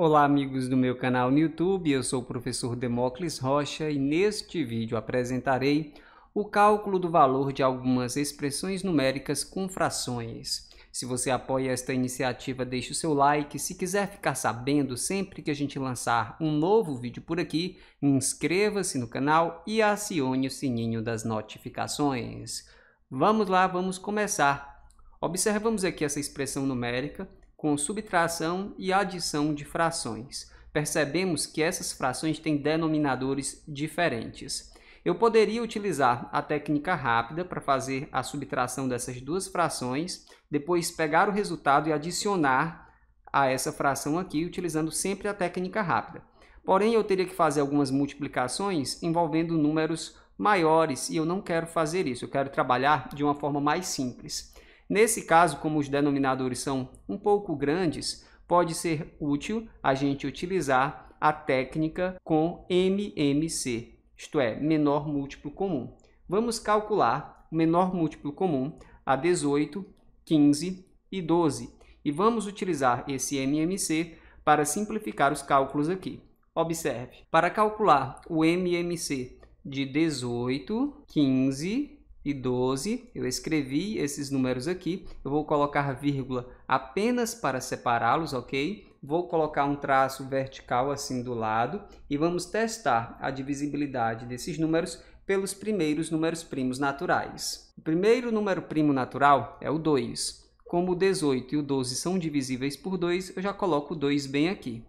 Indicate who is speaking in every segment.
Speaker 1: Olá amigos do meu canal no YouTube, eu sou o professor Demócles Rocha e neste vídeo apresentarei o cálculo do valor de algumas expressões numéricas com frações. Se você apoia esta iniciativa, deixe o seu like. Se quiser ficar sabendo sempre que a gente lançar um novo vídeo por aqui, inscreva-se no canal e acione o sininho das notificações. Vamos lá, vamos começar. Observamos aqui essa expressão numérica com subtração e adição de frações. Percebemos que essas frações têm denominadores diferentes. Eu poderia utilizar a técnica rápida para fazer a subtração dessas duas frações, depois pegar o resultado e adicionar a essa fração aqui, utilizando sempre a técnica rápida. Porém, eu teria que fazer algumas multiplicações envolvendo números maiores e eu não quero fazer isso, eu quero trabalhar de uma forma mais simples. Nesse caso, como os denominadores são um pouco grandes, pode ser útil a gente utilizar a técnica com MMC, isto é, menor múltiplo comum. Vamos calcular o menor múltiplo comum a 18, 15 e 12 e vamos utilizar esse MMC para simplificar os cálculos aqui. Observe, para calcular o MMC de 18, 15 e 12, eu escrevi esses números aqui, eu vou colocar vírgula apenas para separá-los, ok? Vou colocar um traço vertical assim do lado e vamos testar a divisibilidade desses números pelos primeiros números primos naturais. O primeiro número primo natural é o 2. Como o 18 e o 12 são divisíveis por 2, eu já coloco o 2 bem aqui.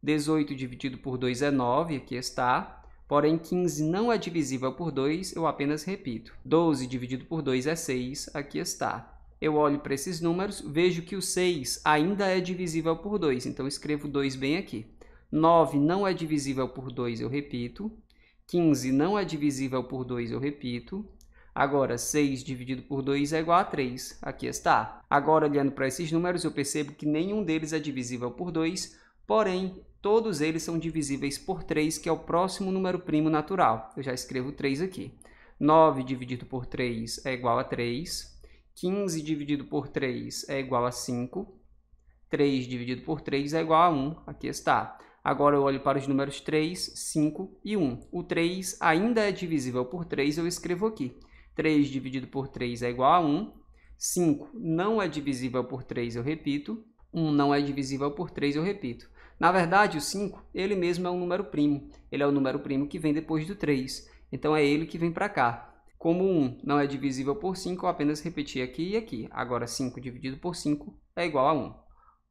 Speaker 1: 18 dividido por 2 é 9, aqui está. Porém, 15 não é divisível por 2, eu apenas repito. 12 dividido por 2 é 6, aqui está. Eu olho para esses números, vejo que o 6 ainda é divisível por 2, então escrevo 2 bem aqui. 9 não é divisível por 2, eu repito. 15 não é divisível por 2, eu repito. Agora, 6 dividido por 2 é igual a 3. Aqui está. Agora, olhando para esses números, eu percebo que nenhum deles é divisível por 2, porém, Todos eles são divisíveis por 3, que é o próximo número primo natural. Eu já escrevo 3 aqui. 9 dividido por 3 é igual a 3. 15 dividido por 3 é igual a 5. 3 dividido por 3 é igual a 1. Aqui está. Agora eu olho para os números 3, 5 e 1. O 3 ainda é divisível por 3, eu escrevo aqui. 3 dividido por 3 é igual a 1. 5 não é divisível por 3, eu repito. 1 não é divisível por 3, eu repito. Na verdade, o 5, ele mesmo é um número primo. Ele é o número primo que vem depois do 3. Então é ele que vem para cá. Como 1 não é divisível por 5, eu apenas repeti aqui e aqui. Agora 5 dividido por 5 é igual a 1.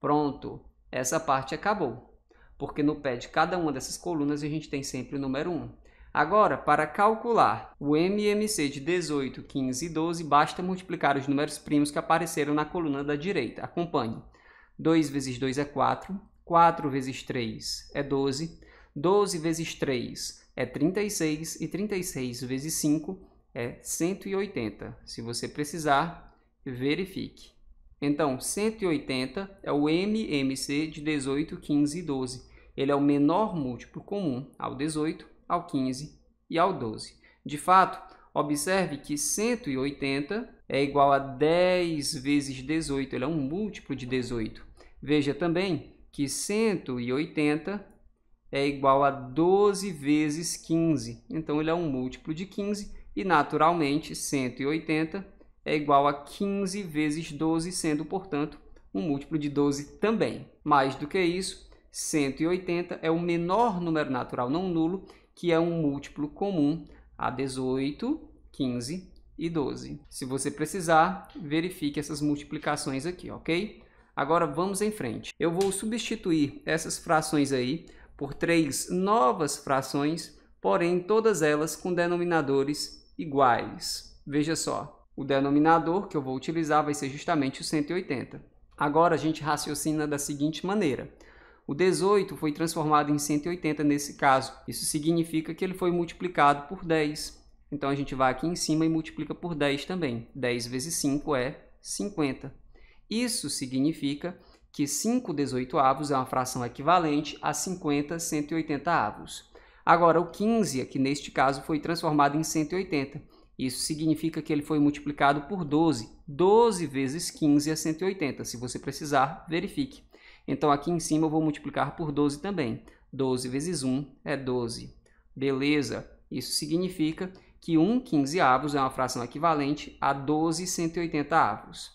Speaker 1: Pronto, essa parte acabou. Porque no pé de cada uma dessas colunas a gente tem sempre o número 1. Agora, para calcular o MMC de 18, 15 e 12, basta multiplicar os números primos que apareceram na coluna da direita. Acompanhe. 2 vezes 2 é 4, 4 vezes 3 é 12, 12 vezes 3 é 36 e 36 vezes 5 é 180. Se você precisar, verifique. Então, 180 é o MMC de 18, 15 e 12. Ele é o menor múltiplo comum ao 18, ao 15 e ao 12. De fato, observe que 180 é igual a 10 vezes 18, ele é um múltiplo de 18. Veja também que 180 é igual a 12 vezes 15. Então, ele é um múltiplo de 15 e, naturalmente, 180 é igual a 15 vezes 12, sendo, portanto, um múltiplo de 12 também. Mais do que isso, 180 é o menor número natural não nulo, que é um múltiplo comum a 18, 15 e 12. Se você precisar, verifique essas multiplicações aqui, ok? Agora vamos em frente. Eu vou substituir essas frações aí por três novas frações, porém todas elas com denominadores iguais. Veja só, o denominador que eu vou utilizar vai ser justamente o 180. Agora a gente raciocina da seguinte maneira. O 18 foi transformado em 180 nesse caso. Isso significa que ele foi multiplicado por 10. Então a gente vai aqui em cima e multiplica por 10 também. 10 vezes 5 é 50. Isso significa que 5 18 avos é uma fração equivalente a 50 180 avos. Agora, o 15 aqui neste caso foi transformado em 180. Isso significa que ele foi multiplicado por 12. 12 vezes 15 é 180. Se você precisar, verifique. Então, aqui em cima eu vou multiplicar por 12 também. 12 vezes 1 é 12. Beleza? Isso significa que 1 15 avos é uma fração equivalente a 12 180 avos.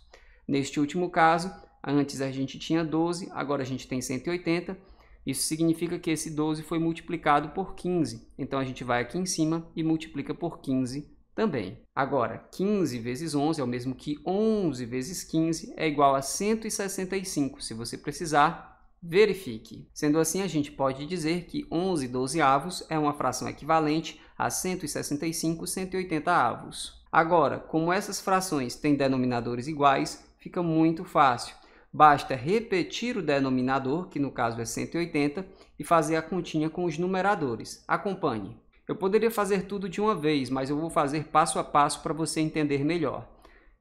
Speaker 1: Neste último caso, antes a gente tinha 12, agora a gente tem 180. Isso significa que esse 12 foi multiplicado por 15. Então a gente vai aqui em cima e multiplica por 15 também. Agora, 15 vezes 11 é o mesmo que 11 vezes 15 é igual a 165. Se você precisar, verifique. Sendo assim, a gente pode dizer que 11 dozeavos é uma fração equivalente a 165 180 avos. Agora, como essas frações têm denominadores iguais, fica muito fácil. Basta repetir o denominador, que no caso é 180, e fazer a continha com os numeradores. Acompanhe. Eu poderia fazer tudo de uma vez, mas eu vou fazer passo a passo para você entender melhor.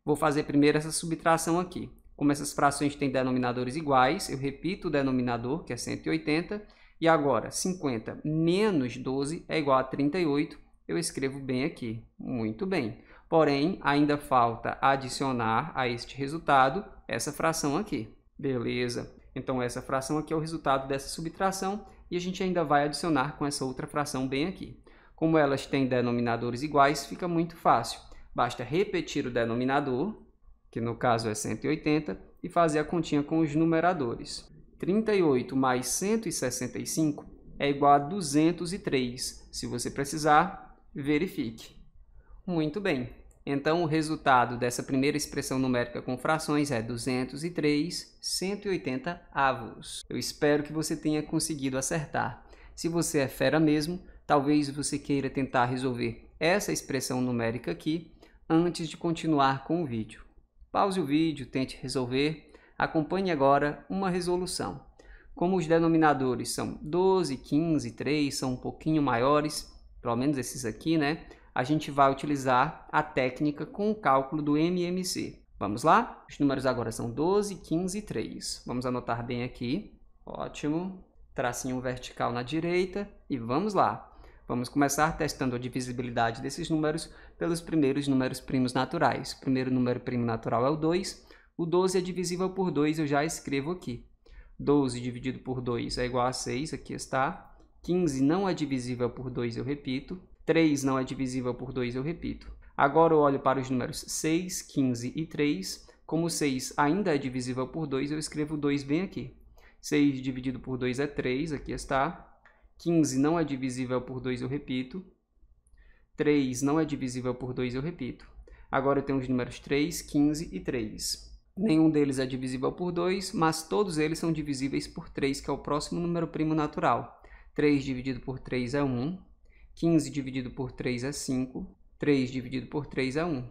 Speaker 1: Vou fazer primeiro essa subtração aqui. Como essas frações têm denominadores iguais, eu repito o denominador, que é 180, e agora 50 menos 12 é igual a 38, eu escrevo bem aqui. Muito bem porém ainda falta adicionar a este resultado essa fração aqui. Beleza? Então essa fração aqui é o resultado dessa subtração e a gente ainda vai adicionar com essa outra fração bem aqui. Como elas têm denominadores iguais, fica muito fácil. Basta repetir o denominador, que no caso é 180, e fazer a continha com os numeradores. 38 mais 165 é igual a 203. Se você precisar, verifique. Muito bem, então, o resultado dessa primeira expressão numérica com frações é 203 180 avos. Eu espero que você tenha conseguido acertar. Se você é fera mesmo, talvez você queira tentar resolver essa expressão numérica aqui antes de continuar com o vídeo. Pause o vídeo, tente resolver. Acompanhe agora uma resolução. Como os denominadores são 12, 15, 3, são um pouquinho maiores, pelo menos esses aqui, né? a gente vai utilizar a técnica com o cálculo do MMC. Vamos lá? Os números agora são 12, 15 e 3. Vamos anotar bem aqui. Ótimo. Tracinho vertical na direita. E vamos lá. Vamos começar testando a divisibilidade desses números pelos primeiros números primos naturais. O primeiro número primo natural é o 2. O 12 é divisível por 2, eu já escrevo aqui. 12 dividido por 2 é igual a 6, aqui está. 15 não é divisível por 2, eu repito. 3 não é divisível por 2, eu repito. Agora eu olho para os números 6, 15 e 3. Como 6 ainda é divisível por 2, eu escrevo 2 bem aqui. 6 dividido por 2 é 3, aqui está. 15 não é divisível por 2, eu repito. 3 não é divisível por 2, eu repito. Agora eu tenho os números 3, 15 e 3. Nenhum deles é divisível por 2, mas todos eles são divisíveis por 3, que é o próximo número primo natural. 3 dividido por 3 é 1, 15 dividido por 3 é 5, 3 dividido por 3 é 1.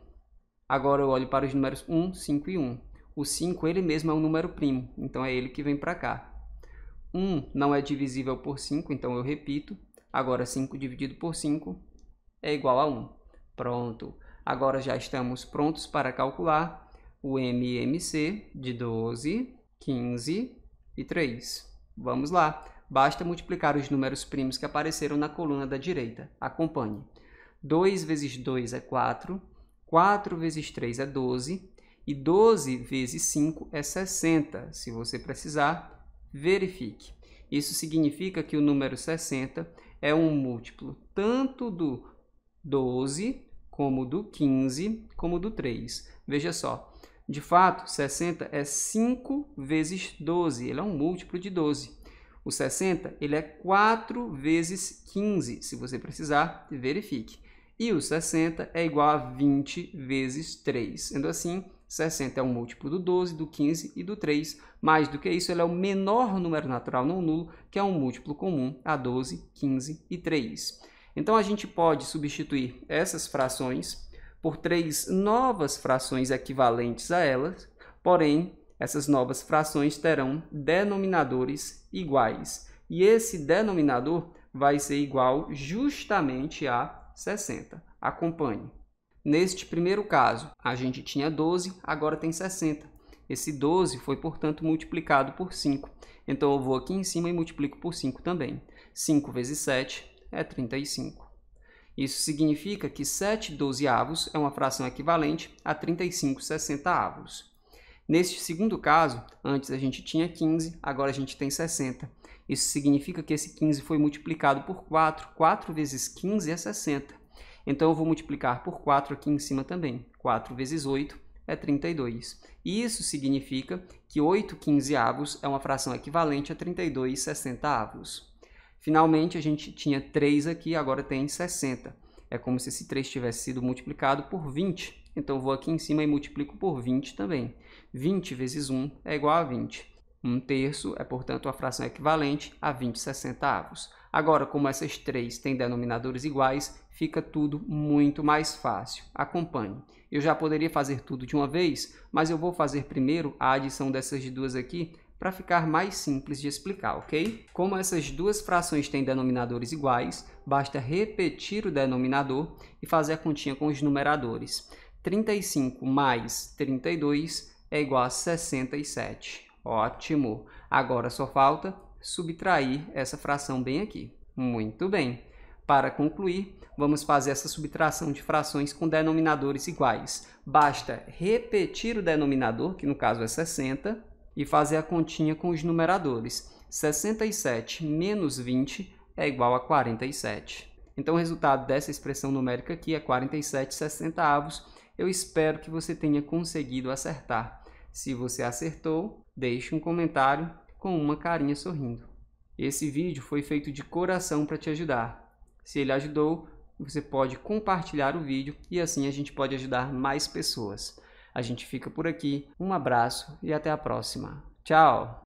Speaker 1: Agora eu olho para os números 1, 5 e 1. O 5 ele mesmo é um número primo, então é ele que vem para cá. 1 não é divisível por 5, então eu repito. Agora 5 dividido por 5 é igual a 1. Pronto. Agora já estamos prontos para calcular o MMC de 12, 15 e 3. Vamos lá basta multiplicar os números primos que apareceram na coluna da direita. Acompanhe. 2 vezes 2 é 4, 4 vezes 3 é 12 e 12 vezes 5 é 60. Se você precisar, verifique. Isso significa que o número 60 é um múltiplo tanto do 12 como do 15, como do 3. Veja só, de fato, 60 é 5 vezes 12, ele é um múltiplo de 12. O 60 ele é 4 vezes 15. Se você precisar, verifique. E o 60 é igual a 20 vezes 3. Sendo assim, 60 é um múltiplo do 12, do 15 e do 3. Mais do que isso, ele é o menor número natural não nulo, que é um múltiplo comum a 12, 15 e 3. Então, a gente pode substituir essas frações por três novas frações equivalentes a elas, porém essas novas frações terão denominadores iguais. E esse denominador vai ser igual justamente a 60. Acompanhe. Neste primeiro caso, a gente tinha 12, agora tem 60. Esse 12 foi, portanto, multiplicado por 5. Então, eu vou aqui em cima e multiplico por 5 também. 5 vezes 7 é 35. Isso significa que 7 dozeavos é uma fração equivalente a 35 sessentaavos. Neste segundo caso, antes a gente tinha 15, agora a gente tem 60. Isso significa que esse 15 foi multiplicado por 4. 4 vezes 15 é 60. Então eu vou multiplicar por 4 aqui em cima também. 4 vezes 8 é 32. E isso significa que 8 quinzeavos é uma fração equivalente a 32 sessentaavos. Finalmente, a gente tinha 3 aqui, agora tem 60. É como se esse 3 tivesse sido multiplicado por 20. Então, vou aqui em cima e multiplico por 20 também. 20 vezes 1 é igual a 20. 1 terço é, portanto, a fração equivalente a 20 centavos. Agora, como essas três têm denominadores iguais, fica tudo muito mais fácil. Acompanhe. Eu já poderia fazer tudo de uma vez, mas eu vou fazer primeiro a adição dessas duas aqui para ficar mais simples de explicar, ok? Como essas duas frações têm denominadores iguais, basta repetir o denominador e fazer a continha com os numeradores. 35 mais 32 é igual a 67. Ótimo! Agora só falta subtrair essa fração bem aqui. Muito bem! Para concluir, vamos fazer essa subtração de frações com denominadores iguais. Basta repetir o denominador, que no caso é 60, e fazer a continha com os numeradores. 67 menos 20 é igual a 47. Então, o resultado dessa expressão numérica aqui é 47 sessenta avos, eu espero que você tenha conseguido acertar. Se você acertou, deixe um comentário com uma carinha sorrindo. Esse vídeo foi feito de coração para te ajudar. Se ele ajudou, você pode compartilhar o vídeo e assim a gente pode ajudar mais pessoas. A gente fica por aqui, um abraço e até a próxima. Tchau!